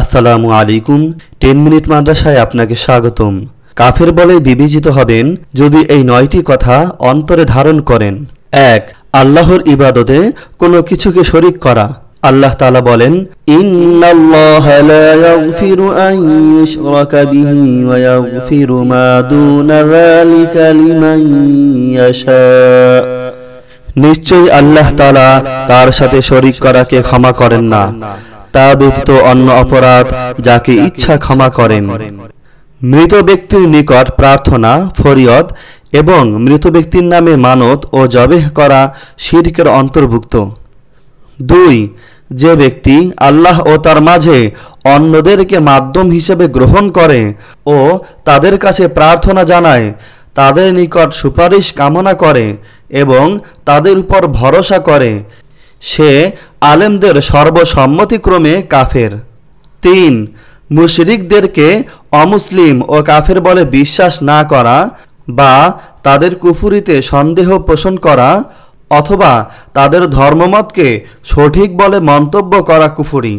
আসসালামু আলাইকুম ten minute মাদ্রাসায় আপনাকে স্বাগতম কাফের বলে বিবেচিত হবেন যদি এই নয়টি কথা অন্তরে ধারণ করেন এক আল্লাহর ইবাদতে কোনো কিছুকে শরিক করা আল্লাহ তালা বলেন নিশ্চয়ই আল্লাহ তালা তার সাথে শরিক করাকে ক্ষমা করেন না তা ব্যতীত অন্য অপরাধ যাকে ইচ্ছা ক্ষমা করেন মৃত ব্যক্তির নিকট প্রার্থনা ফরিয়দ এবং মৃত ব্যক্তির নামে মানত ও জবেহ করা শিরকের অন্তর্ভুক্ত দুই যে ব্যক্তি আল্লাহ ও তার মাঝে অন্যদেরকে মাধ্যম হিসেবে গ্রহণ করে ও তাদের কাছে প্রার্থনা জানায় তাদের নিকট সুপারিশ কামনা করে এবং তাদের উপর ভরসা করে সে আলেমদের সর্বসম্মতিক্রমে কাফের তিন মুশরিকদেরকে অমুসলিম ও কাফের বলে বিশ্বাস না করা বা তাদের কুফুরিতে সন্দেহ পোষণ করা অথবা তাদের ধর্মমতকে সঠিক বলে মন্তব্য করা কুফুরি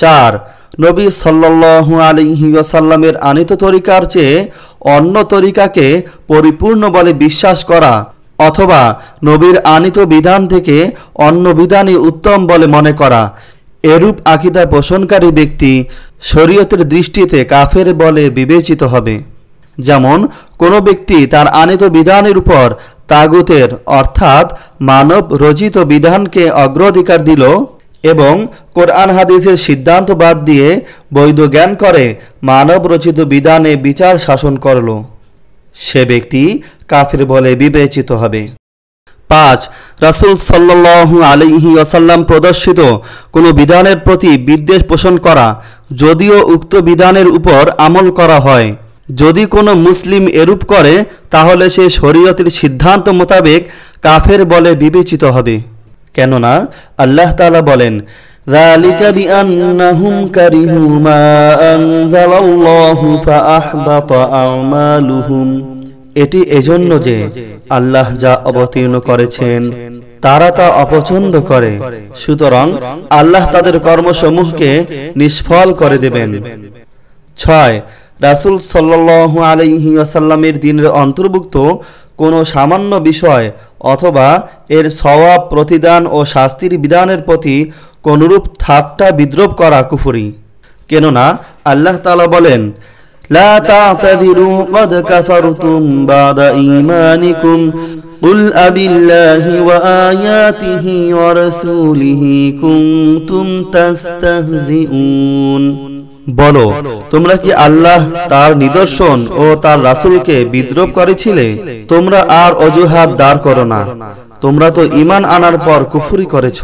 চার নবী সাল্লু আলিহিসাল্লামের আনিত তরিকার চেয়ে অন্য তরিকাকে পরিপূর্ণ বলে বিশ্বাস করা অথবা নবীর আনিত বিধান থেকে অন্য বিধানই উত্তম বলে মনে করা এরূপ আকিদা পোষণকারী ব্যক্তি শরীয়তের দৃষ্টিতে কাফের বলে বিবেচিত হবে যেমন কোনো ব্যক্তি তার আনিত বিধানের উপর তাগুতের অর্থাৎ মানব রচিত বিধানকে অগ্রাধিকার দিল এবং কোরআন হাদিসের সিদ্ধান্ত বাদ দিয়ে বৈধ জ্ঞান করে মানব রচিত বিধানে বিচার শাসন করল সে ব্যক্তি কাফির বলে বিবেচিত হবে পাঁচ রাসুল সাল্লু আলিহি আসাল্লাম প্রদর্শিত কোনো বিধানের প্রতি বিদ্বেষ পোষণ করা যদিও উক্ত বিধানের উপর আমল করা হয় যদি কোনো মুসলিম এরূপ করে তাহলে সে শরীয়তের সিদ্ধান্ত মোতাবেক কাফের বলে বিবেচিত হবে কেননা আল্লাহ তালা বলেন ذلك بأنهم كرهوا ما أنزل الله فأحبط أعمالهم এটি এজন্য যে আল্লাহ যা অবতীর্ণ করেছেন তারা তা অপছন্দ করে সুতরাং আল্লাহ তাদের কর্মসমূহকে নিষ্ফল করে দেবেন ছয় রাসুল সাল্লাহ আলহি আসাল্লামের দিনের অন্তর্ভুক্ত কোনো সামান্য বিষয় অথবা এর সওয়াব প্রতিদান ও শাস্তির বিধানের প্রতি কোনরূপ ঠাট্টা বিদ্রোপ করা কুফুরি কেননা আল্লাহ তালা বলেন লা তাতাদিরু قد كفرتم بعد إيمانكم قل أبالله وآياته ورسوله كنتم تستهزئون বলো তোমরা কি আল্লাহ তার নিদর্শন ও তার রাসুলকে বিদ্রোপ করেছিলে তোমরা আর অজুহাত দাঁড় করো না তোমরা তো ইমান আনার পর কুফুরি করেছ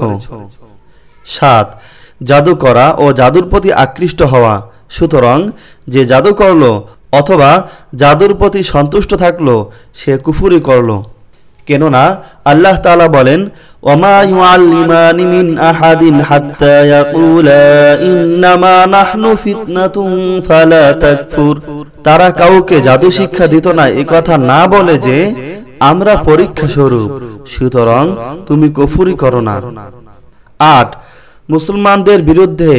সাত জাদু করা ও জাদুর প্রতি আকৃষ্ট হওয়া সুতরাং যে জাদু করল অথবা জাদুর প্রতি সন্তুষ্ট থাকলো সে কুফুরি করলো কেননা আল্লাহ তালা বলেন তারা কাউকে জাদু শিক্ষা দিত না এ কথা না বলে যে আমরা পরীক্ষা স্বরূপ সুতরাং তুমি কফুরি করো না আট মুসলমানদের বিরুদ্ধে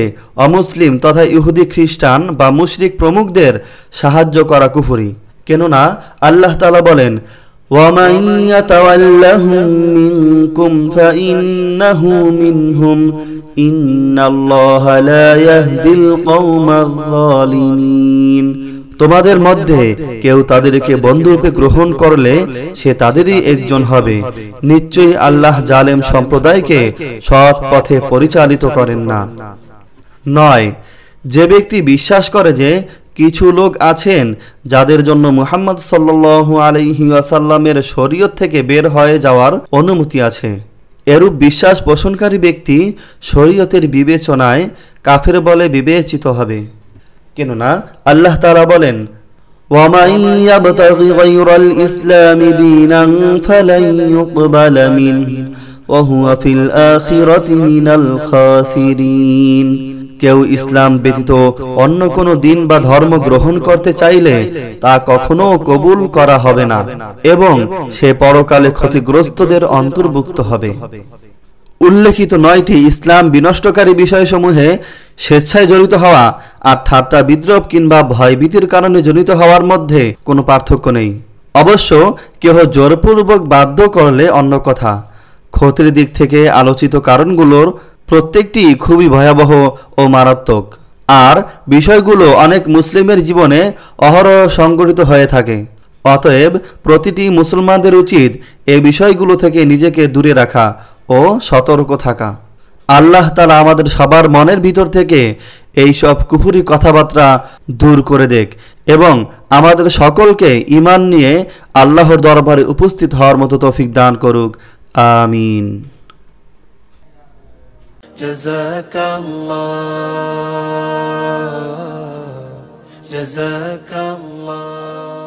অমুসলিম তথা ইহুদি খ্রিস্টান বা মুশরিক প্রমুখদের সাহায্য করা কুফুরি কেননা আল্লাহ তালা বলেন ومن يتولهم منكم فإنه منهم إن الله لا يهدي القوم الظالمين তোমাদের মধ্যে কেউ তাদেরকে বন্ধুরূপে গ্রহণ করলে সে তাদেরই একজন হবে নিশ্চয়ই আল্লাহ জালেম সম্প্রদায়কে সৎ পথে পরিচালিত করেন না নয় যে ব্যক্তি বিশ্বাস করে যে কিছু লোক আছেন যাদের জন্য মুহাম্মদ সাল্লু আলহিউসাল্লামের শরীয়ত থেকে বের হয়ে যাওয়ার অনুমতি আছে এরূপ বিশ্বাস পোষণকারী ব্যক্তি শরীয়তের বিবেচনায় কাফের বলে বিবেচিত হবে কেননা আল্লাহ তালা বলেন ومن يبتغ غير الإسلام وهو في الآخرة من الخاسرين কেউ ইসলাম ব্যতীত অন্য কোন দিন বা ধর্ম গ্রহণ করতে চাইলে তা কখনো কবুল করা হবে না এবং সে পরকালে ক্ষতিগ্রস্তদের অন্তর্ভুক্ত হবে উল্লেখিত নয়টি ইসলাম বিনষ্টকারী বিষয়সমূহে স্বেচ্ছায় জড়িত হওয়া আর ঠাট্টা বিদ্রোপ কিংবা ভয়ভীতির কারণে জড়িত হওয়ার মধ্যে কোনো পার্থক্য নেই অবশ্য কেহ জোরপূর্বক বাধ্য করলে অন্য কথা ক্ষতির দিক থেকে আলোচিত কারণগুলোর প্রত্যেকটি খুবই ভয়াবহ ও মারাত্মক আর বিষয়গুলো অনেক মুসলিমের জীবনে অহরহ সংগঠিত হয়ে থাকে অতএব প্রতিটি মুসলমানদের উচিত এ বিষয়গুলো থেকে নিজেকে দূরে রাখা ও সতর্ক থাকা আল্লাহ তালা আমাদের সবার মনের ভিতর থেকে এই সব কুফুরি কথাবার্তা দূর করে দেখ এবং আমাদের সকলকে ইমান নিয়ে আল্লাহর দরবারে উপস্থিত হওয়ার মতো তফিক দান করুক آمین جزاک الله جزاک الله